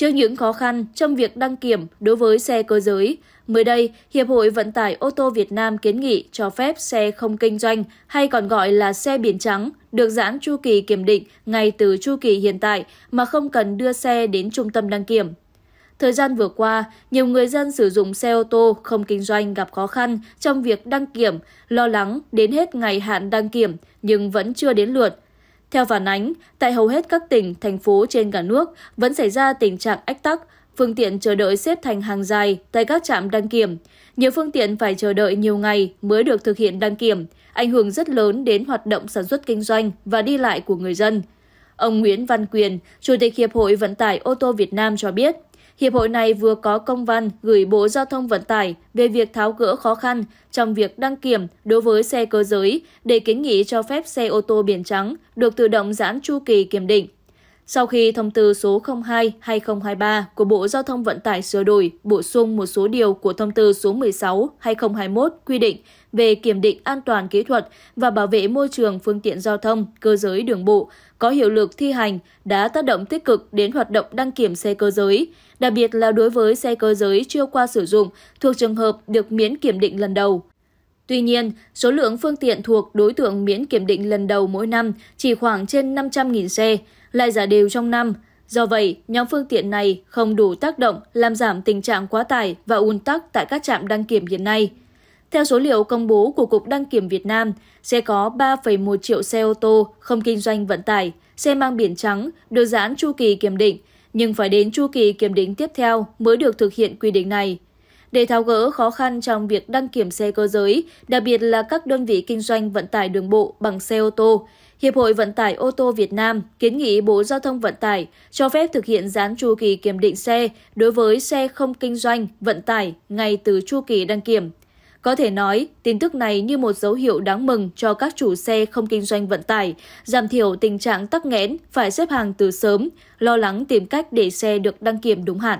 Trước những khó khăn trong việc đăng kiểm đối với xe cơ giới, mới đây, Hiệp hội Vận tải ô tô Việt Nam kiến nghị cho phép xe không kinh doanh hay còn gọi là xe biển trắng được giãn chu kỳ kiểm định ngay từ chu kỳ hiện tại mà không cần đưa xe đến trung tâm đăng kiểm. Thời gian vừa qua, nhiều người dân sử dụng xe ô tô không kinh doanh gặp khó khăn trong việc đăng kiểm, lo lắng đến hết ngày hạn đăng kiểm nhưng vẫn chưa đến lượt – theo phản ánh, tại hầu hết các tỉnh, thành phố trên cả nước vẫn xảy ra tình trạng ách tắc, phương tiện chờ đợi xếp thành hàng dài tại các trạm đăng kiểm. Nhiều phương tiện phải chờ đợi nhiều ngày mới được thực hiện đăng kiểm, ảnh hưởng rất lớn đến hoạt động sản xuất kinh doanh và đi lại của người dân. Ông Nguyễn Văn Quyền, Chủ tịch Hiệp hội Vận tải ô tô Việt Nam cho biết, hiệp hội này vừa có công văn gửi Bộ Giao thông Vận tải về việc tháo gỡ khó khăn trong việc đăng kiểm đối với xe cơ giới để kiến nghị cho phép xe ô tô biển trắng được tự động giãn chu kỳ kiểm định sau khi thông tư số 02-2023 của Bộ Giao thông Vận tải sửa đổi, bổ sung một số điều của thông tư số 16-2021 quy định về kiểm định an toàn kỹ thuật và bảo vệ môi trường phương tiện giao thông cơ giới đường bộ có hiệu lực thi hành đã tác động tích cực đến hoạt động đăng kiểm xe cơ giới, đặc biệt là đối với xe cơ giới chưa qua sử dụng thuộc trường hợp được miễn kiểm định lần đầu. Tuy nhiên, số lượng phương tiện thuộc đối tượng miễn kiểm định lần đầu mỗi năm chỉ khoảng trên 500.000 xe, lại giả đều trong năm. Do vậy, nhóm phương tiện này không đủ tác động làm giảm tình trạng quá tải và ùn tắc tại các trạm đăng kiểm hiện nay. Theo số liệu công bố của Cục Đăng kiểm Việt Nam, sẽ có 3,1 triệu xe ô tô không kinh doanh vận tải, xe mang biển trắng được giãn chu kỳ kiểm định, nhưng phải đến chu kỳ kiểm định tiếp theo mới được thực hiện quy định này để tháo gỡ khó khăn trong việc đăng kiểm xe cơ giới, đặc biệt là các đơn vị kinh doanh vận tải đường bộ bằng xe ô tô. Hiệp hội Vận tải ô tô Việt Nam kiến nghị Bộ Giao thông Vận tải cho phép thực hiện gián chu kỳ kiểm định xe đối với xe không kinh doanh vận tải ngay từ chu kỳ đăng kiểm. Có thể nói, tin tức này như một dấu hiệu đáng mừng cho các chủ xe không kinh doanh vận tải, giảm thiểu tình trạng tắc nghẽn phải xếp hàng từ sớm, lo lắng tìm cách để xe được đăng kiểm đúng hạn.